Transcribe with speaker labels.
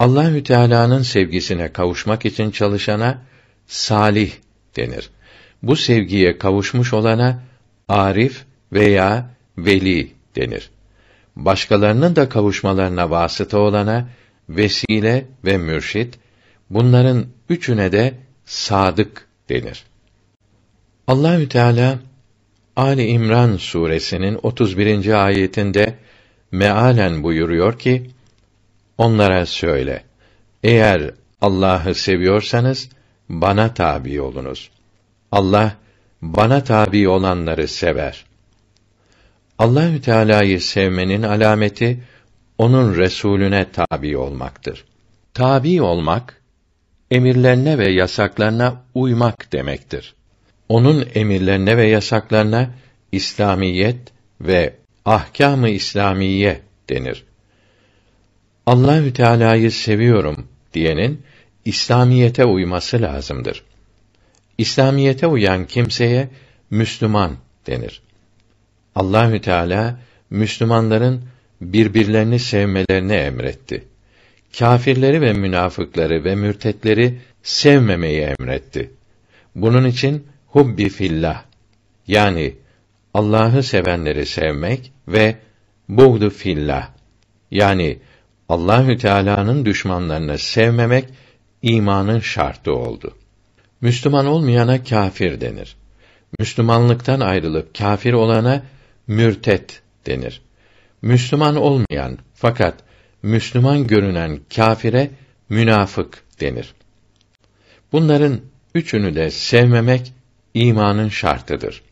Speaker 1: Allahü Teala'nın sevgisine kavuşmak için çalışana salih denir. Bu sevgiye kavuşmuş olana arif veya veli denir. Başkalarının da kavuşmalarına vasıta olana vesile ve mürşit, bunların üçüne de sadık denir. Allahü Teala Ali İmran suresinin 31. ayetinde mealen buyuruyor ki: Onlara söyle, eğer Allah'ı seviyorsanız, bana tabi olunuz. Allah, bana tabi olanları sever. Allahü Teala'yı sevmenin alameti onun resulüne tabi olmaktır. Tabi olmak emirlerine ve yasaklarına uymak demektir. Onun emirlerine ve yasaklarına İslamiyet ve ahkâm-ı İslamiye denir. Allahü Teala'yı seviyorum diyenin İslamiyete uyması lazımdır. İslamiyete uyan kimseye Müslüman denir. Allahü Teala Müslümanların birbirlerini sevmelerini emretti. Kafirleri ve münafıkları ve mürtetleri sevmemeyi emretti. Bunun için hubbi fillah yani Allah'ı sevenleri sevmek ve buğdu fillah yani Allahü Teala'nın düşmanlarını sevmemek imanın şartı oldu. Müslüman olmayana kafir denir. Müslümanlıktan ayrılıp kafir olana mürtet denir. Müslüman olmayan fakat Müslüman görünen kafire münafık denir. Bunların üçünü de sevmemek imanın şartıdır.